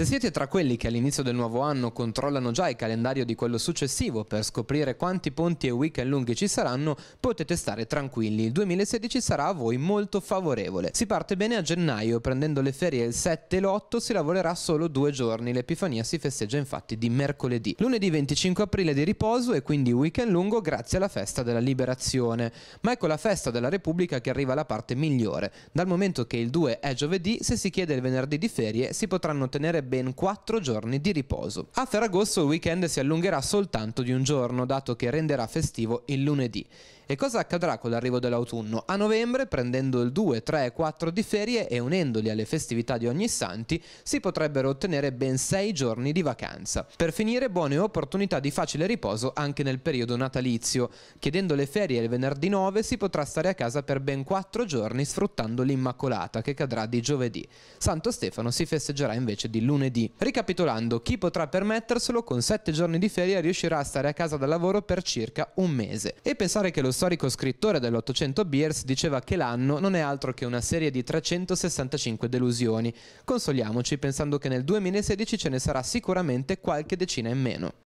Se siete tra quelli che all'inizio del nuovo anno controllano già il calendario di quello successivo per scoprire quanti ponti e weekend lunghi ci saranno, potete stare tranquilli, il 2016 sarà a voi molto favorevole. Si parte bene a gennaio, prendendo le ferie il 7 e l'8 si lavorerà solo due giorni, l'Epifania si festeggia infatti di mercoledì. Lunedì 25 aprile di riposo e quindi weekend lungo grazie alla festa della liberazione, ma ecco la festa della Repubblica che arriva alla parte migliore. Dal momento che il 2 è giovedì, se si chiede il venerdì di ferie si potranno ottenere ben 4 giorni di riposo. A Ferragosto il weekend si allungherà soltanto di un giorno, dato che renderà festivo il lunedì. E cosa accadrà con l'arrivo dell'autunno? A novembre, prendendo il 2, 3 e 4 di ferie e unendoli alle festività di ogni santi, si potrebbero ottenere ben 6 giorni di vacanza. Per finire, buone opportunità di facile riposo anche nel periodo natalizio. Chiedendo le ferie il venerdì 9 si potrà stare a casa per ben 4 giorni sfruttando l'Immacolata che cadrà di giovedì. Santo Stefano si festeggerà invece di lunedì. Ricapitolando, chi potrà permetterselo con 7 giorni di ferie riuscirà a stare a casa dal lavoro per circa un mese. E pensare che lo storico scrittore dell'Ottocento Beers diceva che l'anno non è altro che una serie di 365 delusioni. Consoliamoci pensando che nel 2016 ce ne sarà sicuramente qualche decina in meno.